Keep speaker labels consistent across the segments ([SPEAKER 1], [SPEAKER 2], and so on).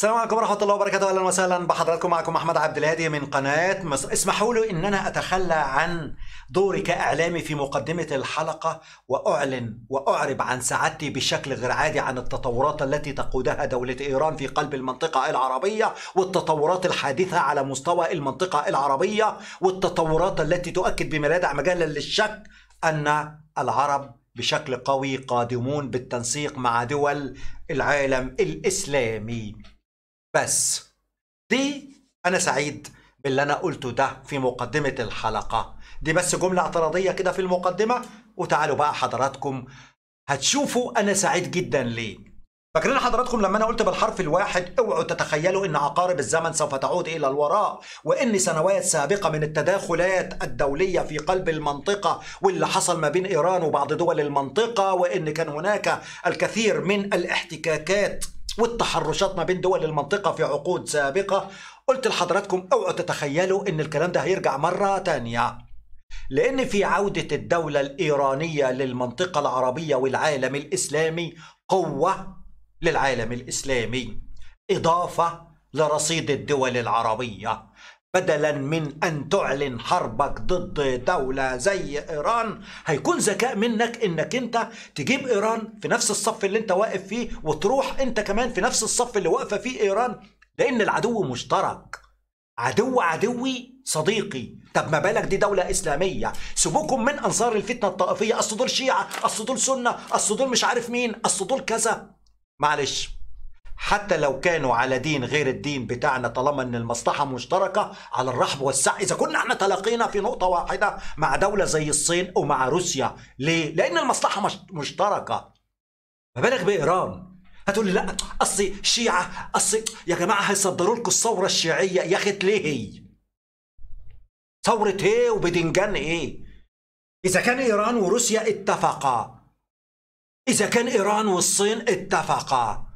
[SPEAKER 1] السلام عليكم ورحمه الله وبركاته اهلا وسهلا بحضراتكم معكم احمد عبد الهادي من قناه مصر اسمحوا لي ان انا اتخلى عن دوري كاعلامي في مقدمه الحلقه واعلن واعرب عن سعادتي بشكل غير عادي عن التطورات التي تقودها دوله ايران في قلب المنطقه العربيه والتطورات الحادثه على مستوى المنطقه العربيه والتطورات التي تؤكد بما لا يدع مجالا للشك ان العرب بشكل قوي قادمون بالتنسيق مع دول العالم الاسلامي بس دي انا سعيد باللي انا قلته ده في مقدمه الحلقه دي بس جمله اعتراضيه كده في المقدمه وتعالوا بقى حضراتكم هتشوفوا انا سعيد جدا ليه فاكرين حضراتكم لما انا قلت بالحرف الواحد اوعوا تتخيلوا ان عقارب الزمن سوف تعود الى الوراء وان سنوات سابقه من التداخلات الدوليه في قلب المنطقه واللي حصل ما بين ايران وبعض دول المنطقه وان كان هناك الكثير من الاحتكاكات والتحرشات ما بين دول المنطقة في عقود سابقة قلت لحضراتكم اوعوا تتخيلوا ان الكلام ده هيرجع مرة تانية لان في عودة الدولة الايرانية للمنطقة العربية والعالم الاسلامي قوة للعالم الاسلامي اضافة لرصيد الدول العربية بدلا من أن تعلن حربك ضد دولة زي إيران هيكون ذكاء منك إنك أنت تجيب إيران في نفس الصف اللي أنت واقف فيه وتروح أنت كمان في نفس الصف اللي واقفة فيه إيران لأن العدو مشترك عدو عدوي صديقي طب ما بالك دي دولة إسلامية سيبوكم من أنصار الفتنة الطائفية أصل دول شيعة أصل دول سنة أصل دول مش عارف مين أصل دول كذا معلش حتى لو كانوا على دين غير الدين بتاعنا طالما ان المصلحه مشتركه على الرحب والسعي اذا كنا احنا تلاقينا في نقطه واحده مع دوله زي الصين ومع روسيا ليه لان المصلحه مشتركه ما بالك بايران هتقول لي لا اصل شيعه اصل يا جماعه هيصدروا لكم الثوره الشيعيه يا اخي ليه هي ثوره ايه وبدنجان ايه اذا كان ايران وروسيا اتفقا اذا كان ايران والصين اتفقا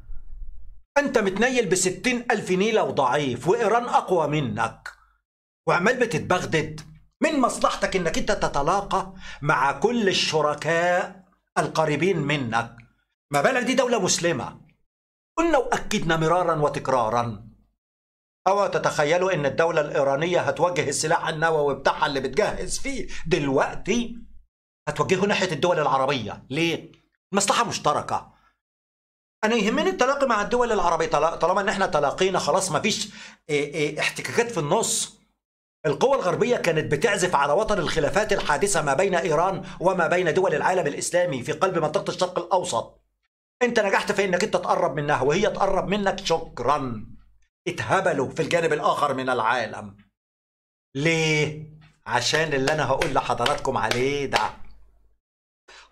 [SPEAKER 1] انت متنيل بستين 60000 نيله وضعيف وايران اقوى منك وعمال بتتبغدد من مصلحتك انك انت تتلاقى مع كل الشركاء القريبين منك ما بالك دي دوله مسلمه قلنا واكدنا مرارا وتكرارا أو تتخيلوا إن الدولة الإيرانية هتوجه السلاح النووي بتاعها اللي بتجهز فيه دلوقتي هتوجهه ناحية الدول العربية ليه؟ مصلحة مشتركة انا يهمني التلاقي مع الدول العربيه طالما ان احنا تلاقينا خلاص ما فيش إيه، إيه، احتكاكات في النص القوى الغربية كانت بتعزف على وطن الخلافات الحادثة ما بين إيران وما بين دول العالم الإسلامي في قلب منطقة الشرق الأوسط أنت نجحت في أنك أنت تقرب منها وهي تقرب منك شكرا اتهبلوا في الجانب الآخر من العالم ليه؟ عشان اللي أنا هقول لحضراتكم عليه ده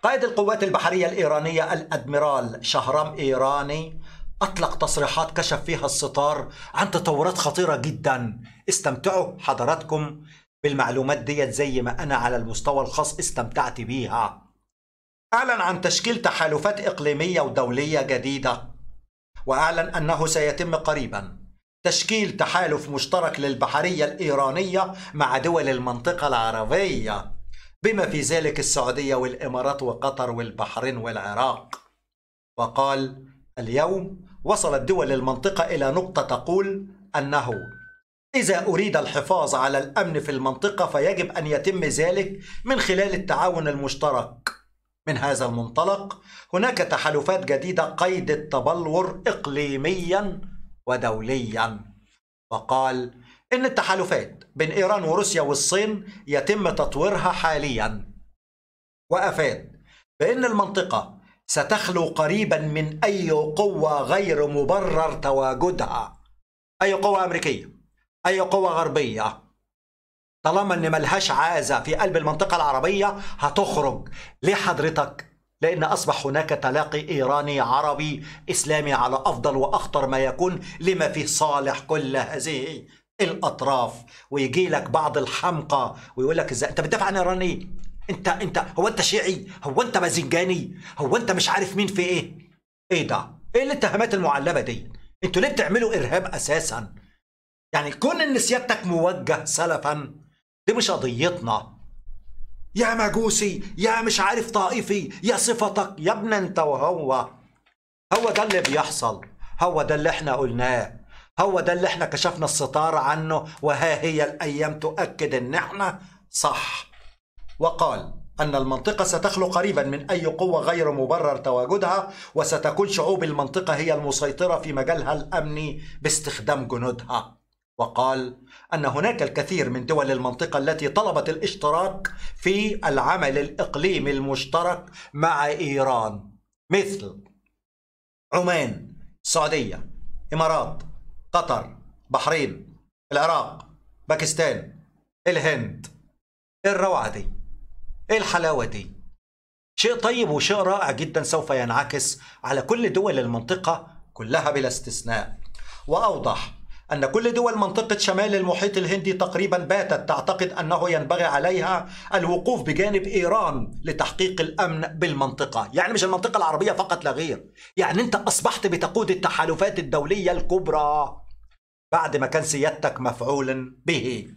[SPEAKER 1] قائد القوات البحرية الإيرانية الأدميرال شهرام إيراني أطلق تصريحات كشف فيها الستار عن تطورات خطيرة جدا استمتعوا حضراتكم بالمعلومات ديت زي ما أنا على المستوى الخاص استمتعت بيها أعلن عن تشكيل تحالفات إقليمية ودولية جديدة وأعلن أنه سيتم قريبا تشكيل تحالف مشترك للبحرية الإيرانية مع دول المنطقة العربية بما في ذلك السعودية والإمارات وقطر والبحرين والعراق وقال اليوم وصلت دول المنطقة إلى نقطة تقول أنه إذا أريد الحفاظ على الأمن في المنطقة فيجب أن يتم ذلك من خلال التعاون المشترك من هذا المنطلق هناك تحالفات جديدة قيد التبلور إقليميا ودوليا وقال ان التحالفات بين ايران وروسيا والصين يتم تطويرها حاليا وافاد بان المنطقه ستخلو قريبا من اي قوه غير مبرر تواجدها اي قوه امريكيه اي قوه غربيه طالما ان ملهاش عازه في قلب المنطقه العربيه هتخرج ليه حضرتك لان اصبح هناك تلاقي ايراني عربي اسلامي على افضل واخطر ما يكون لما فيه صالح كل هذه الاطراف ويجي لك بعض الحمقى ويقول لك ازاي انت بتدافع عن ايراني انت انت هو انت شيعي هو انت بازنجاني هو انت مش عارف مين في ايه ايه ده ايه الاتهامات المعلبه دي انتوا ليه بتعملوا ارهاب اساسا يعني كون ان سيادتك موجه سلفا دي مش قضيتنا يا مجوسي يا مش عارف طائفي يا صفتك يا ابن انت وهو هو ده اللي بيحصل هو ده اللي احنا قلناه هو ده اللي احنا كشفنا الستار عنه وها هي الأيام تؤكد إن احنا صح وقال أن المنطقة ستخلو قريبا من أي قوة غير مبرر تواجدها وستكون شعوب المنطقة هي المسيطرة في مجالها الأمني باستخدام جنودها وقال أن هناك الكثير من دول المنطقة التي طلبت الاشتراك في العمل الإقليمي المشترك مع إيران مثل عمان السعودية إمارات قطر بحرين العراق باكستان الهند ايه الروعه دي ايه الحلاوه دي شيء طيب وشيء رائع جدا سوف ينعكس على كل دول المنطقه كلها بلا استثناء واوضح أن كل دول منطقة شمال المحيط الهندي تقريبا باتت تعتقد أنه ينبغي عليها الوقوف بجانب إيران لتحقيق الأمن بالمنطقة يعني مش المنطقة العربية فقط لا غير يعني أنت أصبحت بتقود التحالفات الدولية الكبرى بعد ما كان سيادتك مفعولا به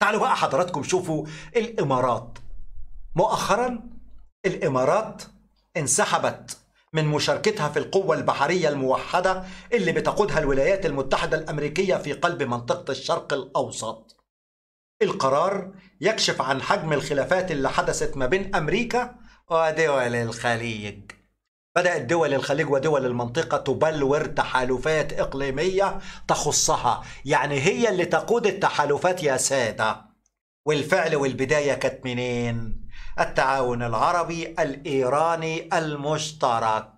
[SPEAKER 1] تعالوا بقى حضراتكم شوفوا الإمارات مؤخرا الإمارات انسحبت من مشاركتها في القوة البحرية الموحدة اللي بتقودها الولايات المتحدة الأمريكية في قلب منطقة الشرق الأوسط القرار يكشف عن حجم الخلافات اللي حدثت ما بين أمريكا ودول الخليج بدأت دول الخليج ودول المنطقة تبلور تحالفات إقليمية تخصها يعني هي اللي تقود التحالفات يا سادة والفعل والبداية كانت منين؟ التعاون العربي الإيراني المشترك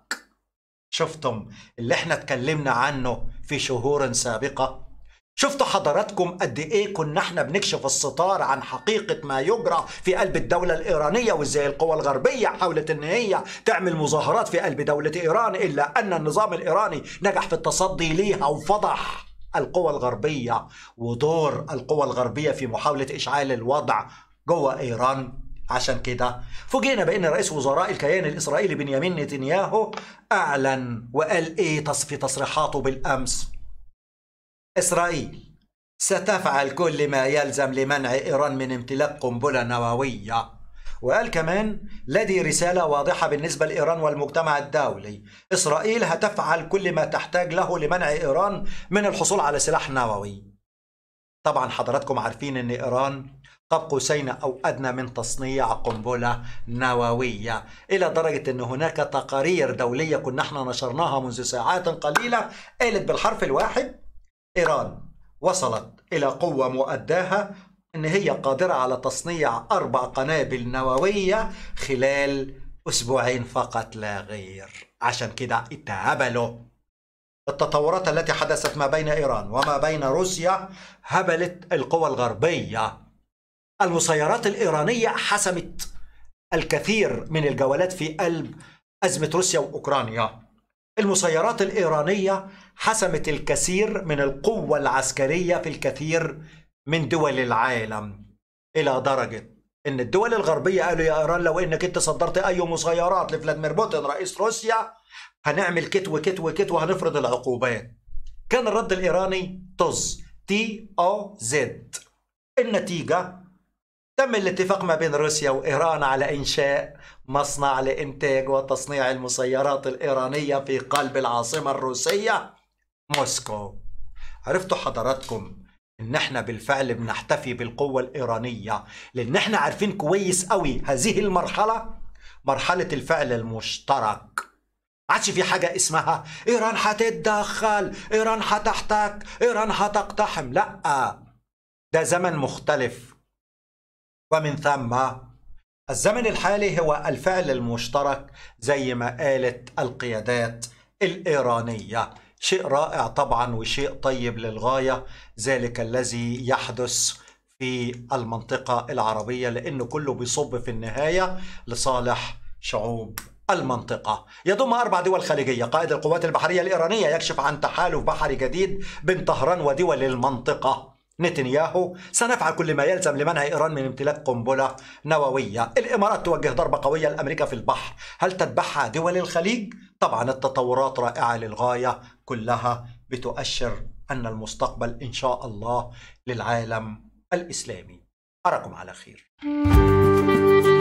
[SPEAKER 1] شفتم اللي احنا اتكلمنا عنه في شهور سابقة شفتوا حضراتكم قد ايه كنا احنا بنكشف الستار عن حقيقة ما يجرى في قلب الدولة الإيرانية وازاي القوى الغربية حاولت ان هي تعمل مظاهرات في قلب دولة إيران إلا أن النظام الإيراني نجح في التصدي ليها وفضح القوى الغربية ودور القوى الغربية في محاولة إشعال الوضع جوه إيران عشان كده فوجئنا بأن رئيس وزراء الكيان الإسرائيلي بنيامين نتنياهو أعلن وقال إيه في تصريحاته بالأمس إسرائيل ستفعل كل ما يلزم لمنع إيران من امتلاك قنبلة نووية وقال كمان لدي رسالة واضحة بالنسبة لإيران والمجتمع الدولي إسرائيل هتفعل كل ما تحتاج له لمنع إيران من الحصول على سلاح نووي طبعا حضراتكم عارفين أن إيران قاب قوسين أو أدنى من تصنيع قنبلة نووية إلى درجة أن هناك تقارير دولية كنا احنا نشرناها منذ ساعات قليلة قالت بالحرف الواحد إيران وصلت إلى قوة مؤداها أن هي قادرة على تصنيع أربع قنابل نووية خلال أسبوعين فقط لا غير عشان كده اتهبلوا التطورات التي حدثت ما بين إيران وما بين روسيا هبلت القوى الغربية المسيرات الإيرانية حسمت الكثير من الجولات في قلب أزمة روسيا وأوكرانيا المسيرات الإيرانية حسمت الكثير من القوة العسكرية في الكثير من دول العالم إلى درجة إن الدول الغربية قالوا يا إيران لو إنك أنت صدرت أي مسيرات لفلاديمير بوتين رئيس روسيا هنعمل كت وكت وكت وهنفرض العقوبات كان الرد الإيراني طز تي أو زد النتيجة تم الاتفاق ما بين روسيا وإيران على إنشاء مصنع لإنتاج وتصنيع المسيرات الإيرانية في قلب العاصمة الروسية موسكو عرفتوا حضراتكم إن إحنا بالفعل بنحتفي بالقوة الإيرانية لأن إحنا عارفين كويس قوي هذه المرحلة مرحلة الفعل المشترك عادش في حاجة اسمها إيران هتتدخل إيران هتحتك إيران هتقتحم لأ ده زمن مختلف ومن ثم الزمن الحالي هو الفعل المشترك زي ما قالت القيادات الإيرانية شيء رائع طبعا وشيء طيب للغاية ذلك الذي يحدث في المنطقة العربية لأنه كله بيصب في النهاية لصالح شعوب المنطقة يضم أربع دول خليجية قائد القوات البحرية الإيرانية يكشف عن تحالف بحري جديد بين طهران ودول المنطقة نتنياهو سنفعل كل ما يلزم لمنع إيران من امتلاك قنبلة نووية الإمارات توجه ضربة قوية لأمريكا في البحر هل تتبعها دول الخليج؟ طبعا التطورات رائعة للغاية كلها بتؤشر أن المستقبل إن شاء الله للعالم الإسلامي أراكم على خير